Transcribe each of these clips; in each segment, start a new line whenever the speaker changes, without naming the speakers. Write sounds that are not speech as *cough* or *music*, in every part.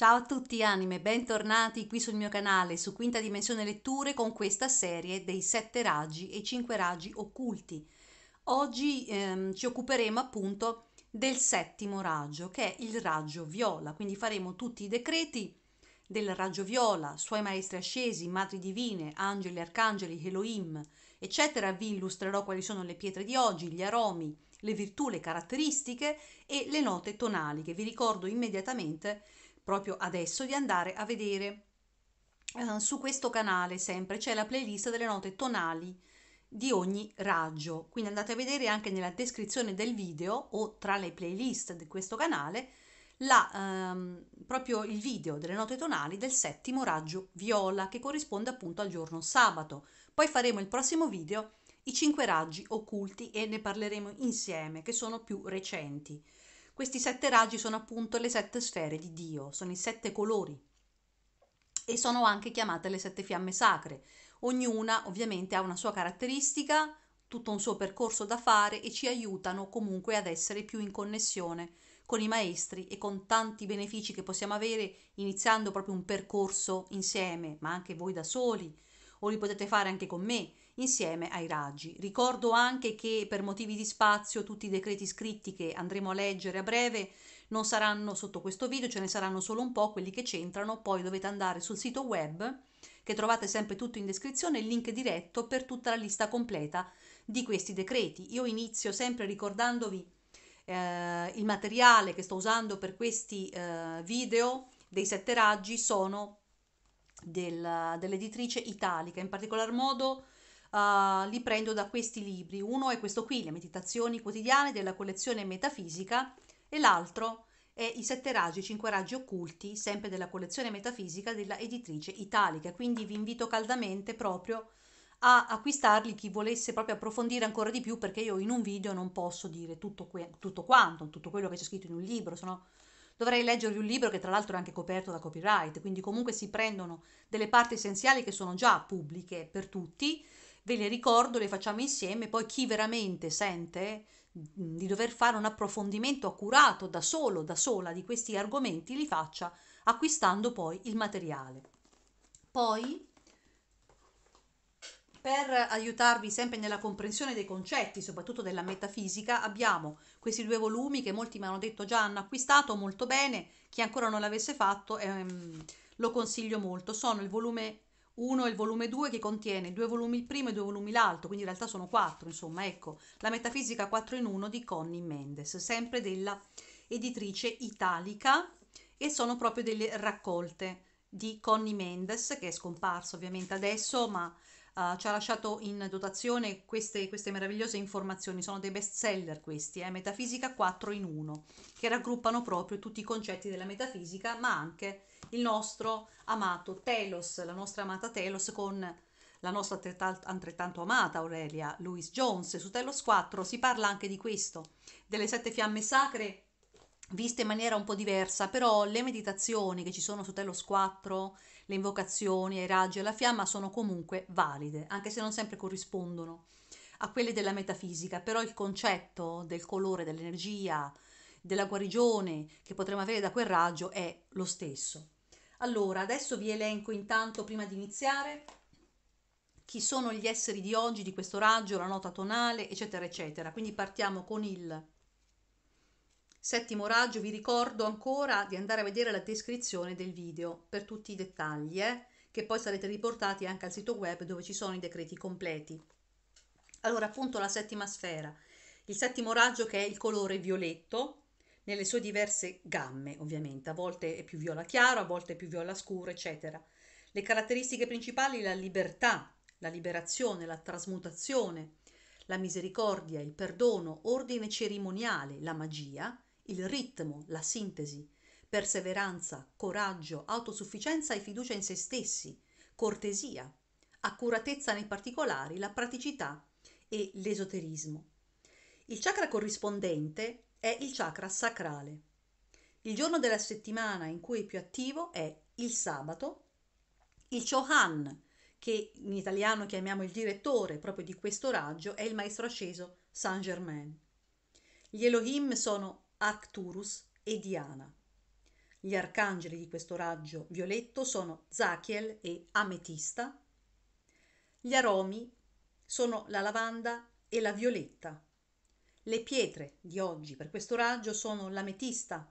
Ciao a tutti anime, bentornati qui sul mio canale su Quinta Dimensione Letture con questa serie dei sette raggi e cinque raggi occulti. Oggi ehm, ci occuperemo appunto del settimo raggio che è il raggio viola, quindi faremo tutti i decreti del raggio viola, suoi maestri ascesi, madri divine, angeli, arcangeli, Elohim, eccetera. Vi illustrerò quali sono le pietre di oggi, gli aromi, le virtù, le caratteristiche e le note tonali che vi ricordo immediatamente proprio adesso di andare a vedere eh, su questo canale sempre c'è la playlist delle note tonali di ogni raggio quindi andate a vedere anche nella descrizione del video o tra le playlist di questo canale la, ehm, proprio il video delle note tonali del settimo raggio viola che corrisponde appunto al giorno sabato. Poi faremo il prossimo video i cinque raggi occulti e ne parleremo insieme che sono più recenti. Questi sette raggi sono appunto le sette sfere di Dio, sono i sette colori e sono anche chiamate le sette fiamme sacre. Ognuna ovviamente ha una sua caratteristica, tutto un suo percorso da fare e ci aiutano comunque ad essere più in connessione con i maestri e con tanti benefici che possiamo avere iniziando proprio un percorso insieme, ma anche voi da soli o li potete fare anche con me insieme ai raggi. Ricordo anche che per motivi di spazio tutti i decreti scritti che andremo a leggere a breve non saranno sotto questo video, ce ne saranno solo un po' quelli che c'entrano, poi dovete andare sul sito web che trovate sempre tutto in descrizione, il link diretto per tutta la lista completa di questi decreti. Io inizio sempre ricordandovi eh, il materiale che sto usando per questi eh, video dei sette raggi sono del, dell'editrice italica, in particolar modo uh, li prendo da questi libri. Uno è questo qui, Le meditazioni quotidiane della collezione Metafisica, e l'altro è I sette raggi, i cinque raggi occulti, sempre della collezione Metafisica della editrice Italica. Quindi vi invito caldamente proprio a acquistarli chi volesse proprio approfondire ancora di più perché io in un video non posso dire tutto, que- tutto quanto, tutto quello che c'è scritto in un libro, sennò dovrei leggervi un libro che tra l'altro è anche coperto da copyright, quindi comunque si prendono delle parti essenziali che sono già pubbliche per tutti ve le ricordo, le facciamo insieme, poi chi veramente sente di dover fare un approfondimento accurato da solo, da sola di questi argomenti, li faccia acquistando poi il materiale. Poi, per aiutarvi sempre nella comprensione dei concetti, soprattutto della metafisica, abbiamo questi due volumi che molti mi hanno detto già hanno acquistato molto bene, chi ancora non l'avesse fatto ehm, lo consiglio molto, sono il volume uno è il volume 2 che contiene due volumi il primo e due volumi l'altro, quindi in realtà sono quattro, insomma, ecco, La metafisica 4 in 1 di Connie Mendes, sempre della editrice italica e sono proprio delle raccolte di Connie Mendes che è scomparsa ovviamente adesso, ma Uh, ci ha lasciato in dotazione queste, queste, meravigliose informazioni, sono dei best seller questi, eh? Metafisica 4 in 1, che raggruppano proprio tutti i concetti della metafisica, ma anche il nostro amato Telos, la nostra amata Telos con la nostra altrettanto, amata Aurelia Louise Jones. Su Telos 4 si parla anche di questo, delle sette fiamme sacre viste in maniera un po' diversa, però le meditazioni che ci sono su Telos 4, le invocazioni ai raggi e alla fiamma sono comunque valide, anche se non sempre corrispondono a quelle della metafisica, però il concetto del colore, dell'energia, della guarigione che potremmo avere da quel raggio è lo stesso. Allora, adesso vi elenco intanto, prima di iniziare, chi sono gli esseri di oggi, di questo raggio, la nota tonale, eccetera, eccetera. Quindi partiamo con il settimo raggio. Vi ricordo ancora di andare a vedere la descrizione del video per tutti i dettagli, eh? che poi sarete riportati anche al sito web dove ci sono i decreti completi. Allora, appunto la settima sfera. Il settimo raggio che è il colore violetto, nelle sue diverse gamme, ovviamente, a volte è più viola chiaro, a volte è più viola scuro, eccetera. Le caratteristiche principali, la libertà, la liberazione, la trasmutazione, la misericordia, il perdono, ordine cerimoniale, la magia, il ritmo, la sintesi, perseveranza, coraggio, autosufficienza e fiducia in se stessi, cortesia, accuratezza nei particolari, la praticità e l'esoterismo. Il chakra corrispondente è il chakra sacrale. Il giorno della settimana in cui è più attivo è il sabato, il Chohan, che in italiano chiamiamo il direttore proprio di questo raggio, è il maestro asceso Saint Germain. Gli Elohim sono Arcturus e Diana. Gli arcangeli di questo raggio violetto sono Zachiel e Ametista. Gli aromi sono la lavanda e la violetta. Le pietre di oggi per questo raggio sono l'ametista,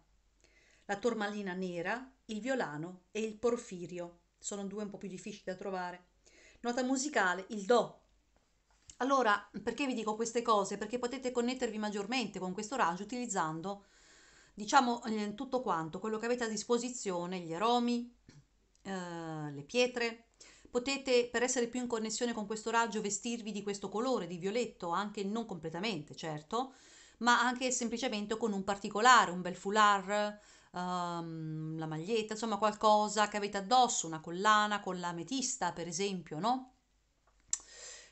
la tormalina nera, il violano e il porfirio. Sono due un po' più difficili da trovare. Nota musicale, il Do. Allora, perché vi dico queste cose? Perché potete connettervi maggiormente con questo raggio utilizzando, diciamo, eh, tutto quanto, quello che avete a disposizione, gli aromi, eh, le pietre, Potete, per essere più in connessione con questo raggio, vestirvi di questo colore, di violetto, anche non completamente, certo, ma anche semplicemente con un particolare, un bel foulard, um, la maglietta, insomma qualcosa che avete addosso, una collana con l'ametista, per esempio, no?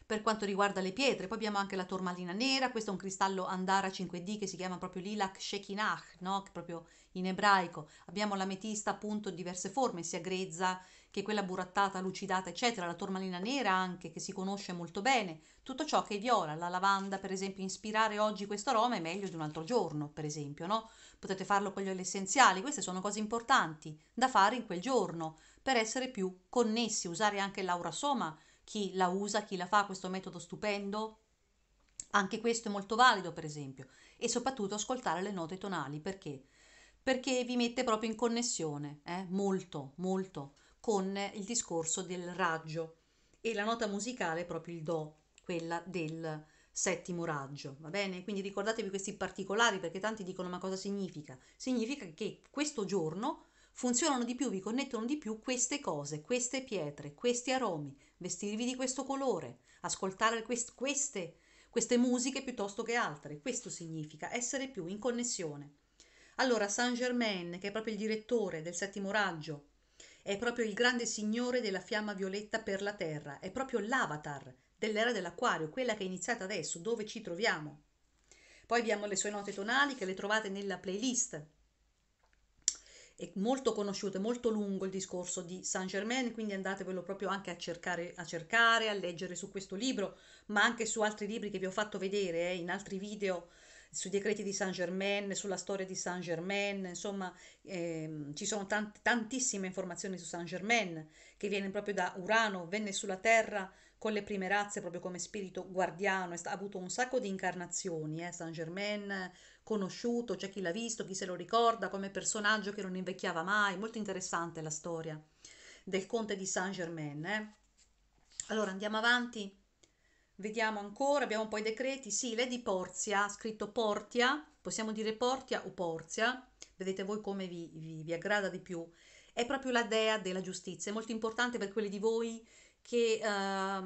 per quanto riguarda le pietre. Poi abbiamo anche la tormalina nera, questo è un cristallo andara 5D che si chiama proprio Lilac Shekinah, no? proprio in ebraico. Abbiamo l'ametista appunto in diverse forme, sia grezza che è quella burattata, lucidata, eccetera, la tormalina nera anche, che si conosce molto bene, tutto ciò che è viola, la lavanda, per esempio, ispirare oggi questo aroma è meglio di un altro giorno, per esempio, no? Potete farlo con gli oli essenziali, queste sono cose importanti da fare in quel giorno, per essere più connessi, usare anche l'aura soma, chi la usa, chi la fa, questo metodo stupendo, anche questo è molto valido, per esempio, e soprattutto ascoltare le note tonali, perché? Perché vi mette proprio in connessione, eh? molto, molto con il discorso del raggio e la nota musicale è proprio il Do, quella del settimo raggio, va bene? Quindi ricordatevi questi particolari perché tanti dicono ma cosa significa? Significa che questo giorno funzionano di più, vi connettono di più queste cose, queste pietre, questi aromi, vestirvi di questo colore, ascoltare quest- queste, queste musiche piuttosto che altre. Questo significa essere più in connessione. Allora, Saint Germain, che è proprio il direttore del settimo raggio, è proprio il grande signore della fiamma violetta per la Terra, è proprio l'avatar dell'era dell'acquario, quella che è iniziata adesso, dove ci troviamo. Poi abbiamo le sue note tonali che le trovate nella playlist. È molto conosciuto, è molto lungo il discorso di Saint Germain, quindi andatevelo proprio anche a cercare, a cercare, a leggere su questo libro, ma anche su altri libri che vi ho fatto vedere eh, in altri video sui decreti di Saint Germain, sulla storia di Saint Germain, insomma ehm, ci sono tant- tantissime informazioni su Saint Germain che viene proprio da Urano, venne sulla Terra con le prime razze proprio come spirito guardiano, ha avuto un sacco di incarnazioni, eh, Saint Germain conosciuto, c'è cioè chi l'ha visto, chi se lo ricorda come personaggio che non invecchiava mai, molto interessante la storia del conte di Saint Germain. Eh. Allora andiamo avanti. Vediamo ancora, abbiamo poi i decreti, sì, Lady Porzia, scritto Portia, possiamo dire Portia o Porzia, vedete voi come vi, vi, vi aggrada di più, è proprio la dea della giustizia, è molto importante per quelli di voi che eh,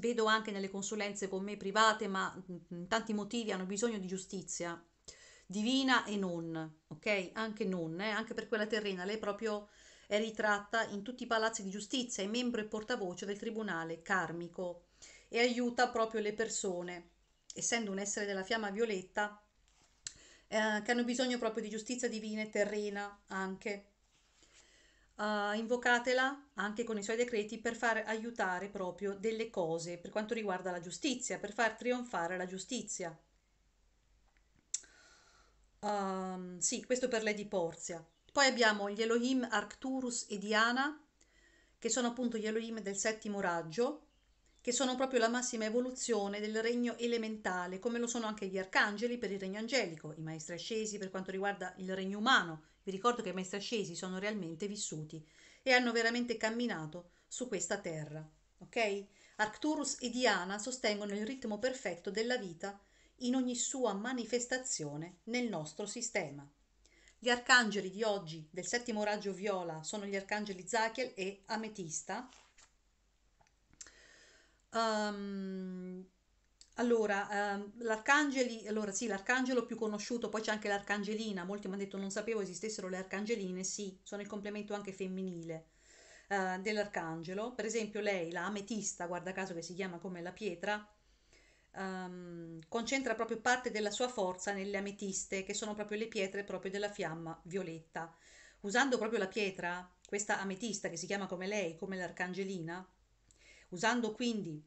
vedo anche nelle consulenze con me private, ma in mm, tanti motivi hanno bisogno di giustizia, divina e non, ok? Anche non, eh? anche per quella terrena, lei proprio è ritratta in tutti i palazzi di giustizia, è membro e portavoce del tribunale karmico e aiuta proprio le persone, essendo un essere della fiamma violetta, eh, che hanno bisogno proprio di giustizia divina e terrena anche. Uh, invocatela anche con i suoi decreti per far aiutare proprio delle cose per quanto riguarda la giustizia, per far trionfare la giustizia. Um, sì, questo per lei di Porzia. Poi abbiamo gli Elohim Arcturus e Diana, che sono appunto gli Elohim del settimo raggio, che sono proprio la massima evoluzione del regno elementale, come lo sono anche gli arcangeli per il regno angelico, i maestri ascesi per quanto riguarda il regno umano. Vi ricordo che i maestri ascesi sono realmente vissuti e hanno veramente camminato su questa terra. Ok? Arcturus e Diana sostengono il ritmo perfetto della vita in ogni sua manifestazione nel nostro sistema. Gli arcangeli di oggi del settimo raggio viola sono gli arcangeli Zachiel e Ametista, Um, allora, um, l'arcangeli, allora sì, l'arcangelo più conosciuto, poi c'è anche l'arcangelina, molti mi hanno detto non sapevo esistessero le arcangeline, sì, sono il complemento anche femminile uh, dell'arcangelo, per esempio lei, la ametista, guarda caso che si chiama come la pietra, um, concentra proprio parte della sua forza nelle ametiste, che sono proprio le pietre proprio della fiamma violetta. Usando proprio la pietra, questa ametista che si chiama come lei, come l'arcangelina, Usando quindi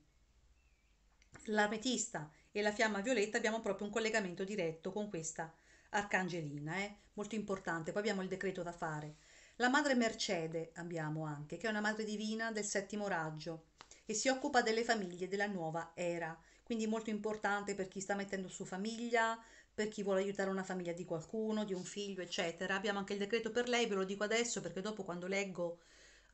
l'ametista e la fiamma violetta abbiamo proprio un collegamento diretto con questa arcangelina, eh? molto importante. Poi abbiamo il decreto da fare. La madre Mercede abbiamo anche, che è una madre divina del settimo raggio e si occupa delle famiglie della nuova era, quindi molto importante per chi sta mettendo su famiglia, per chi vuole aiutare una famiglia di qualcuno, di un figlio, eccetera. Abbiamo anche il decreto per lei, ve lo dico adesso perché dopo quando leggo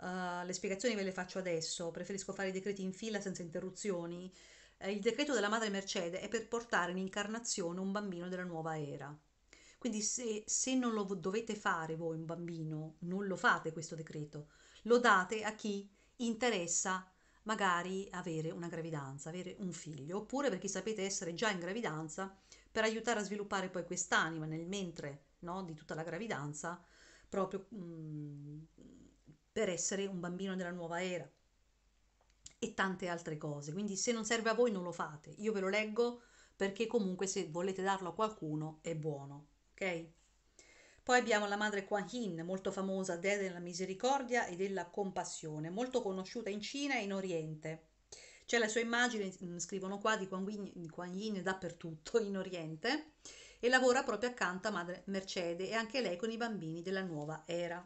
eh, le spiegazioni ve le faccio adesso, preferisco fare i decreti in fila senza interruzioni. Eh, il decreto della madre Mercedes è per portare in incarnazione un bambino della nuova era. Quindi se, se non lo dovete fare voi un bambino, non lo fate questo decreto, lo date a chi interessa magari avere una gravidanza, avere un figlio, oppure per chi sapete essere già in gravidanza, per aiutare a sviluppare poi quest'anima nel mentre no, di tutta la gravidanza, proprio mh, mm, per essere un bambino della nuova era e tante altre cose. Quindi se non serve a voi non lo fate. Io ve lo leggo perché comunque se volete darlo a qualcuno è buono, ok? Poi abbiamo la madre Kuan Yin, molto famosa dea della misericordia e della compassione, molto conosciuta in Cina e in Oriente. C'è la sua immagine, mm, scrivono qua, di Kuan Yin, dappertutto *laughs* in Oriente e lavora proprio accanto a madre Mercede e anche lei con i bambini della nuova era.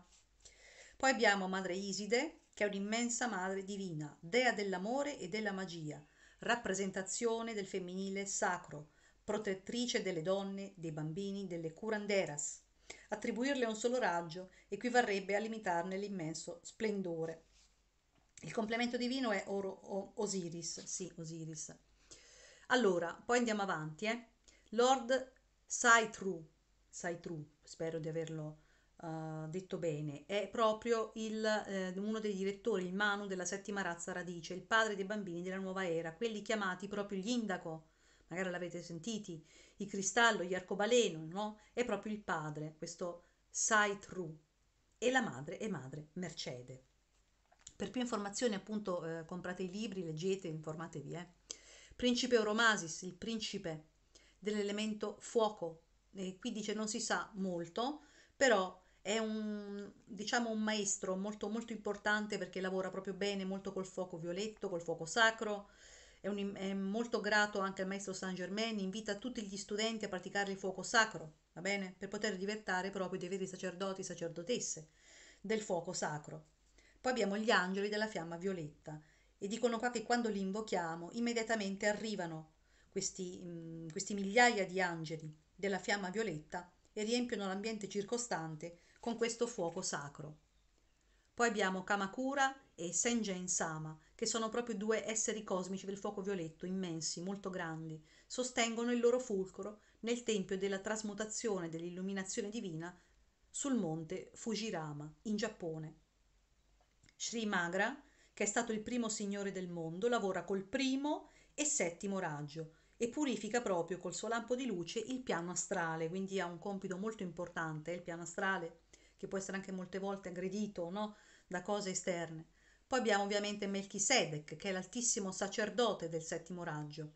Poi abbiamo Madre Iside, che è un'immensa madre divina, dea dell'amore e della magia, rappresentazione del femminile sacro, protettrice delle donne, dei bambini, delle curanderas. Attribuirle un solo raggio equivarrebbe a limitarne l'immenso splendore. Il complemento divino è Oro, Osiris, sì, Osiris. Allora, poi andiamo avanti, eh. Lord Saitru, Saitru, spero di averlo uh, detto bene, è proprio il, eh, uno dei direttori, il Manu della settima razza radice, il padre dei bambini della nuova era, quelli chiamati proprio gli Indaco, magari l'avete sentiti, i cristallo, gli arcobaleno, no? È proprio il padre, questo Sai e la madre è madre Mercede. Per più informazioni appunto eh, comprate i libri, leggete, informatevi. Eh. Principe Oromasis, il principe dell'elemento fuoco, e qui dice non si sa molto, però è un, diciamo, un maestro molto, molto importante perché lavora proprio bene, molto col fuoco violetto, col fuoco sacro. È, un, è molto grato anche al maestro Saint Germain, invita tutti gli studenti a praticare il fuoco sacro, va bene? Per poter diventare proprio dei veri sacerdoti, sacerdotesse del fuoco sacro. Poi abbiamo gli angeli della fiamma violetta e dicono qua che quando li invochiamo immediatamente arrivano questi, mm, questi migliaia di angeli della fiamma violetta e riempiono l'ambiente circostante con questo fuoco sacro. Poi abbiamo Kamakura e Senjen Sama, che sono proprio due esseri cosmici del fuoco violetto, immensi, molto grandi, sostengono il loro fulcro nel tempio della trasmutazione dell'illuminazione divina sul monte Fujirama, in Giappone. Sri Magra, che è stato il primo signore del mondo, lavora col primo e settimo raggio e purifica proprio col suo lampo di luce il piano astrale, quindi ha un compito molto importante, il piano astrale che può essere anche molte volte aggredito no? da cose esterne. Poi abbiamo ovviamente Melchisedec, che è l'altissimo sacerdote del settimo raggio.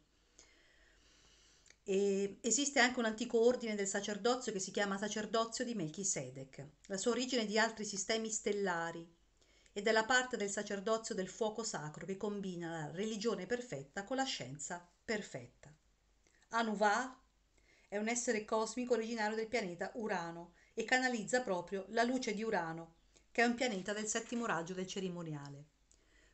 E esiste anche un antico ordine del sacerdozio che si chiama sacerdozio di Melchisedec. La sua origine è di altri sistemi stellari e della parte del sacerdozio del fuoco sacro che combina la religione perfetta con la scienza perfetta. Anuvar è un essere cosmico originario del pianeta Urano e canalizza proprio la luce di Urano, che è un pianeta del settimo raggio del cerimoniale.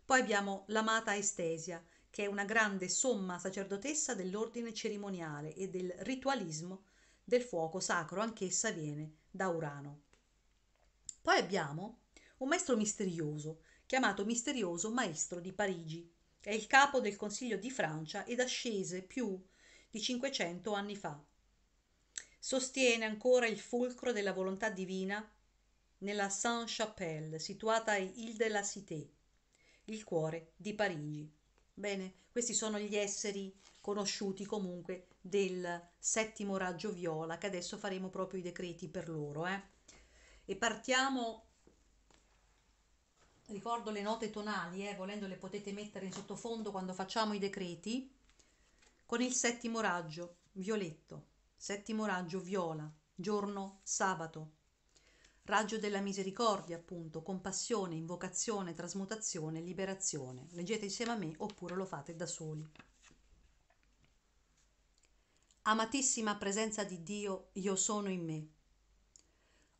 Poi abbiamo l'amata Estesia, che è una grande somma sacerdotessa dell'ordine cerimoniale e del ritualismo del fuoco sacro, anch'essa viene da Urano. Poi abbiamo un maestro misterioso, chiamato misterioso maestro di Parigi. È il capo del Consiglio di Francia ed ascese più di 500 anni fa sostiene ancora il fulcro della volontà divina nella saint chapelle situata a Ile-de-la-Cité, il cuore di Parigi. Bene, questi sono gli esseri conosciuti comunque del settimo raggio viola, che adesso faremo proprio i decreti per loro. Eh? E partiamo, ricordo le note tonali, eh, volendo le potete mettere in sottofondo quando facciamo i decreti, con il settimo raggio violetto. Settimo raggio viola, giorno sabato. Raggio della misericordia, appunto, compassione, invocazione, trasmutazione, liberazione. Leggete insieme a me oppure lo fate da soli. Amatissima presenza di Dio, io sono in me.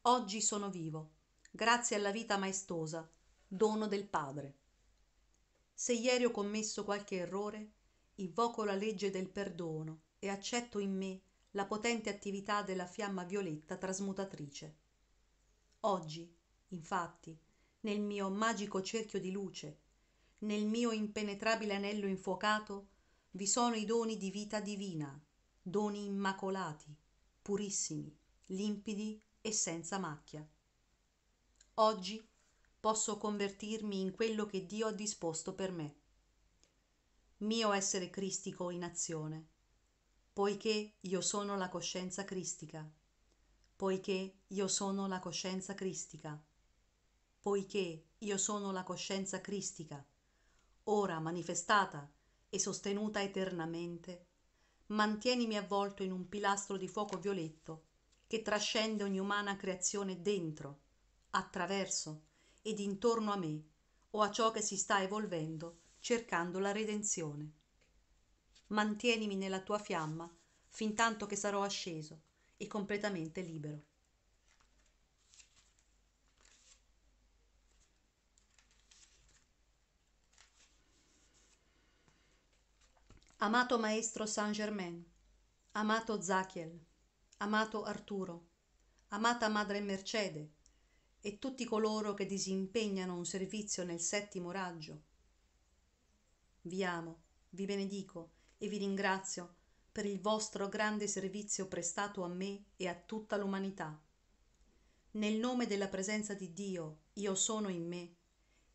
Oggi sono vivo, grazie alla vita maestosa, dono del Padre. Se ieri ho commesso qualche errore, invoco la legge del perdono e accetto in me la potente attività della fiamma violetta trasmutatrice. Oggi, infatti, nel mio magico cerchio di luce, nel mio impenetrabile anello infuocato, vi sono i doni di vita divina, doni immacolati, purissimi, limpidi e senza macchia. Oggi posso convertirmi in quello che Dio ha disposto per me. Mio essere cristico in azione poiché io sono la coscienza cristica, poiché io sono la coscienza cristica, poiché io sono la coscienza cristica, ora manifestata e sostenuta eternamente, mantienimi avvolto in un pilastro di fuoco violetto che trascende ogni umana creazione dentro, attraverso ed intorno a me o a ciò che si sta evolvendo cercando la redenzione mantienimi nella tua fiamma fin tanto che sarò asceso e completamente libero. Amato Maestro Saint Germain, amato Zachiel, amato Arturo, amata Madre Mercede e tutti coloro che disimpegnano un servizio nel settimo raggio, vi amo, vi benedico e vi ringrazio per il vostro grande servizio prestato a me e a tutta l'umanità. Nel nome della presenza di Dio, io sono in me,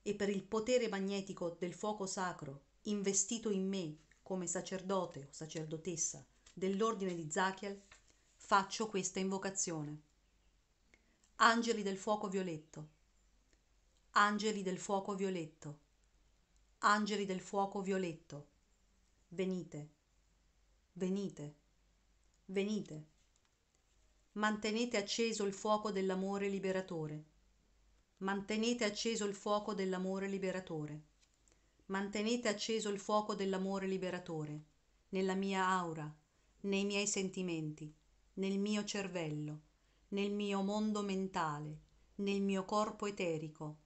e per il potere magnetico del fuoco sacro, investito in me come sacerdote o sacerdotessa dell'ordine di Zachiel, faccio questa invocazione. Angeli del fuoco violetto, angeli del fuoco violetto, angeli del fuoco violetto venite, venite, venite. Mantenete acceso il fuoco dell'amore liberatore. Mantenete acceso il fuoco dell'amore liberatore. Mantenete acceso il fuoco dell'amore liberatore, nella mia aura, nei miei sentimenti, nel mio cervello, nel mio mondo mentale, nel mio corpo eterico,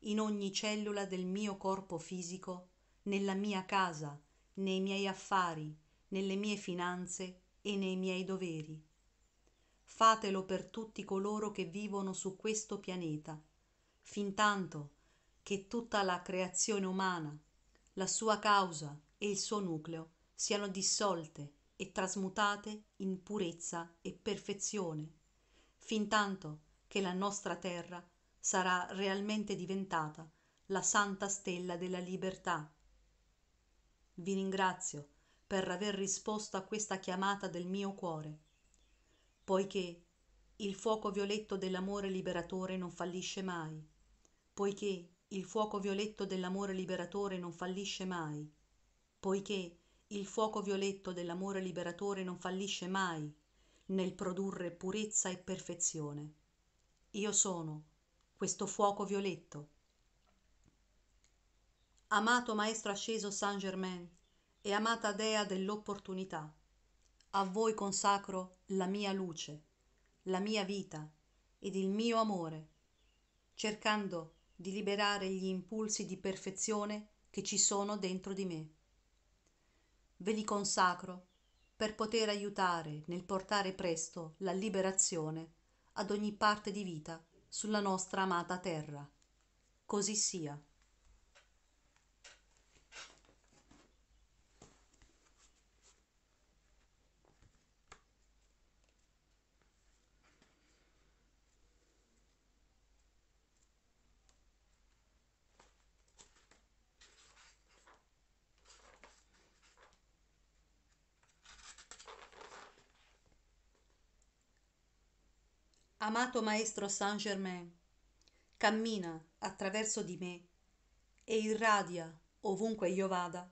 in ogni cellula del mio corpo fisico, nella mia casa, nei miei affari, nelle mie finanze e nei miei doveri. Fatelo per tutti coloro che vivono su questo pianeta, fintanto che tutta la creazione umana, la sua causa e il suo nucleo siano dissolte e trasmutate in purezza e perfezione, fintanto che la nostra terra sarà realmente diventata la santa stella della libertà vi ringrazio per aver risposto a questa chiamata del mio cuore, poiché il fuoco violetto dell'amore liberatore non fallisce mai, poiché il fuoco violetto dell'amore liberatore non fallisce mai, poiché il fuoco violetto dell'amore liberatore non fallisce mai nel produrre purezza e perfezione. Io sono questo fuoco violetto amato maestro asceso Saint Germain e amata dea dell'opportunità, a voi consacro la mia luce, la mia vita ed il mio amore, cercando di liberare gli impulsi di perfezione che ci sono dentro di me. Ve li consacro per poter aiutare nel portare presto la liberazione ad ogni parte di vita sulla nostra amata terra. Così sia. Amato Maestro Saint Germain, cammina attraverso di me e irradia, ovunque io vada,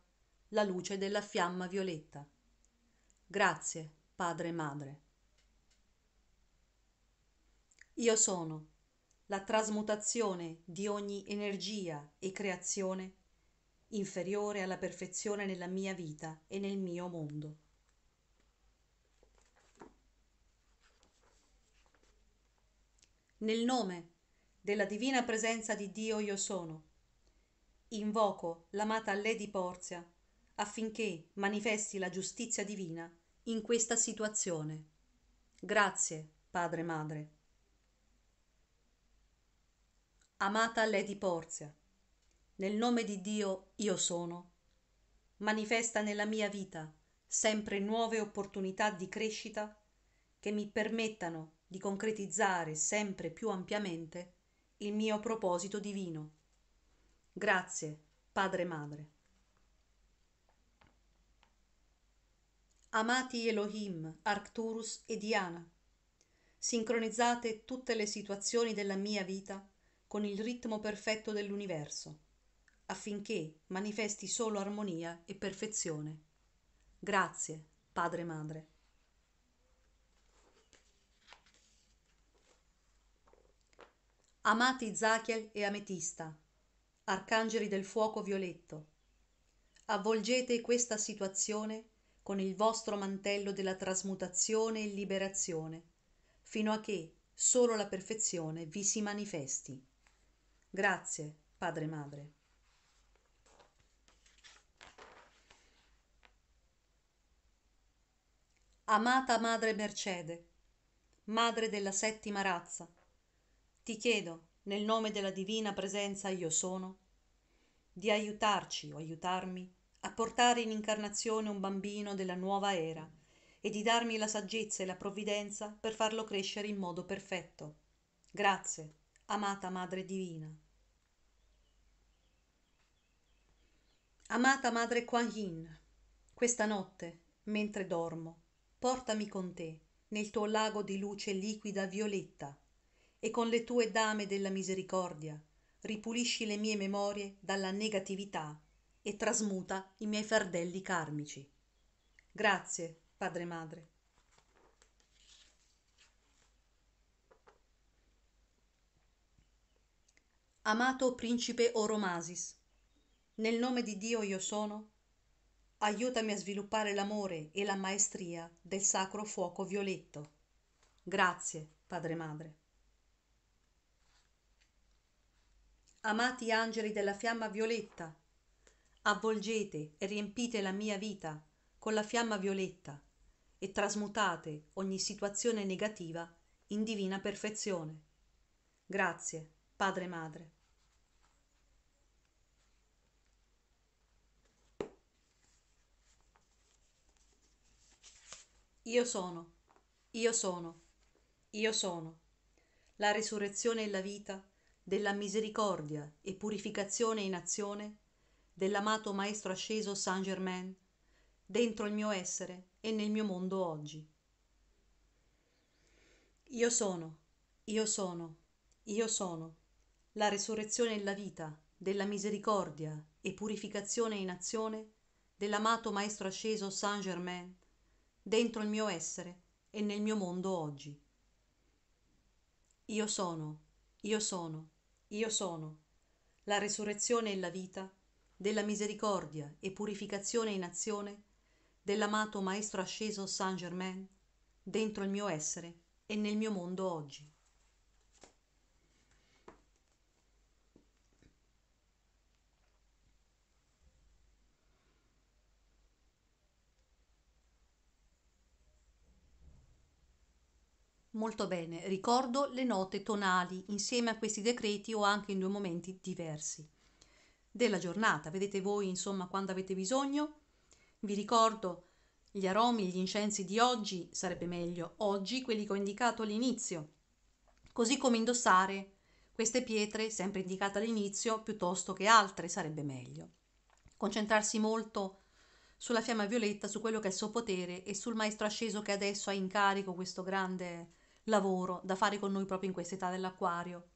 la luce della fiamma violetta. Grazie, Padre e Madre. Io sono la trasmutazione di ogni energia e creazione inferiore alla perfezione nella mia vita e nel mio mondo. Nel nome della divina presenza di Dio io sono. Invoco l'amata Lady Porzia affinché manifesti la giustizia divina in questa situazione. Grazie, Padre Madre. Amata Lady Porzia, nel nome di Dio io sono, manifesta nella mia vita sempre nuove opportunità di crescita che mi permettano di concretizzare sempre più ampiamente il mio proposito divino. Grazie, Padre e Madre. Amati Elohim, Arcturus e Diana, sincronizzate tutte le situazioni della mia vita con il ritmo perfetto dell'universo, affinché manifesti solo armonia e perfezione. Grazie, Padre e Madre. amati Zachiel e Ametista, arcangeli del fuoco violetto, avvolgete questa situazione con il vostro mantello della trasmutazione e liberazione, fino a che solo la perfezione vi si manifesti. Grazie, Padre Madre. Amata Madre Mercede, Madre della settima razza, ti chiedo, nel nome della divina presenza io sono, di aiutarci o aiutarmi a portare in incarnazione un bambino della nuova era e di darmi la saggezza e la provvidenza per farlo crescere in modo perfetto. Grazie, amata Madre Divina. Amata Madre Kuan Yin, questa notte, mentre dormo, portami con te nel tuo lago di luce liquida violetta e con le tue dame della misericordia ripulisci le mie memorie dalla negatività e trasmuta i miei fardelli karmici. Grazie, Padre Madre. Amato principe Oromasis, nel nome di Dio io sono, aiutami a sviluppare l'amore e la maestria del sacro fuoco violetto. Grazie, Padre Madre. Amati angeli della fiamma violetta, avvolgete e riempite la mia vita con la fiamma violetta e trasmutate ogni situazione negativa in divina perfezione. Grazie, Padre e Madre. Io sono, io sono, io sono, la risurrezione e la vita della misericordia e purificazione in azione dell'amato Maestro asceso Saint Germain, dentro il mio essere e nel mio mondo oggi. Io sono, io sono, io sono, la resurrezione e la vita della misericordia e purificazione in azione dell'amato Maestro asceso Saint Germain, dentro il mio essere e nel mio mondo oggi. Io sono, io sono, io sono la resurrezione e la vita, della misericordia e purificazione in azione dell'amato Maestro asceso Saint Germain, dentro il mio essere e nel mio mondo oggi. Molto bene, ricordo le note tonali insieme a questi decreti o anche in due momenti diversi della giornata. Vedete voi, insomma, quando avete bisogno. Vi ricordo gli aromi, gli incensi di oggi, sarebbe meglio oggi, quelli che ho indicato all'inizio, così come indossare queste pietre, sempre indicate all'inizio, piuttosto che altre, sarebbe meglio. Concentrarsi molto sulla fiamma violetta, su quello che è il suo potere e sul maestro asceso che adesso ha in carico questo grande lavoro da fare con noi proprio in questa età dell'acquario.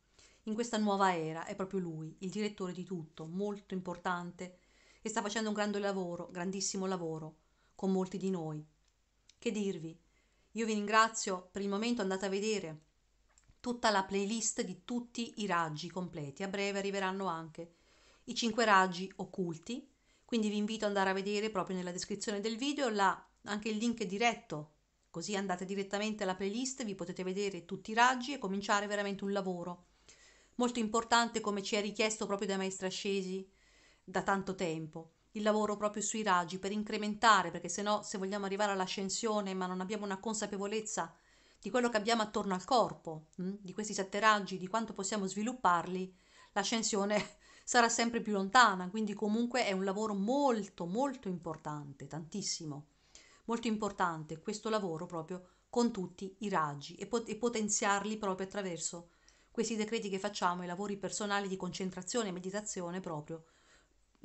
In questa nuova era è proprio lui, il direttore di tutto, molto importante, e sta facendo un grande lavoro, grandissimo lavoro, con molti di noi. Che dirvi? Io vi ringrazio, per il momento andate a vedere tutta la playlist di tutti i raggi completi, a breve arriveranno anche i cinque raggi occulti, quindi vi invito ad andare a vedere proprio nella descrizione del video la, anche il link diretto così andate direttamente alla playlist, vi potete vedere tutti i raggi e cominciare veramente un lavoro. Molto importante come ci è richiesto proprio dai maestri ascesi da tanto tempo, il lavoro proprio sui raggi per incrementare, perché se no se vogliamo arrivare all'ascensione ma non abbiamo una consapevolezza di quello che abbiamo attorno al corpo, mm, di questi sette raggi, di quanto possiamo svilupparli, l'ascensione *laughs* sarà sempre più lontana, quindi comunque è un lavoro molto molto importante, tantissimo molto importante questo lavoro proprio con tutti i raggi e, pot- e potenziarli proprio attraverso questi decreti che facciamo, i lavori personali di concentrazione e meditazione proprio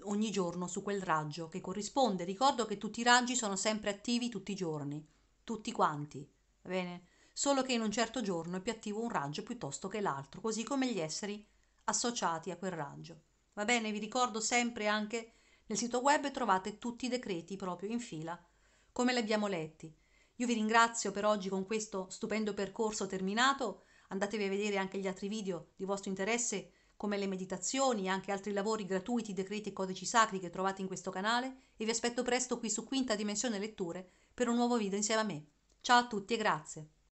ogni giorno su quel raggio che corrisponde. Ricordo che tutti i raggi sono sempre attivi tutti i giorni, tutti quanti, va bene? Solo che in un certo giorno è più attivo un raggio piuttosto che l'altro, così come gli esseri associati a quel raggio. Va bene? Vi ricordo sempre anche nel sito web trovate tutti i decreti proprio in fila come li abbiamo letti. Io vi ringrazio per oggi con questo stupendo percorso terminato, andatevi a vedere anche gli altri video di vostro interesse come le meditazioni e anche altri lavori gratuiti, decreti e codici sacri che trovate in questo canale e vi aspetto presto qui su Quinta Dimensione Letture per un nuovo video insieme a me. Ciao a tutti e grazie!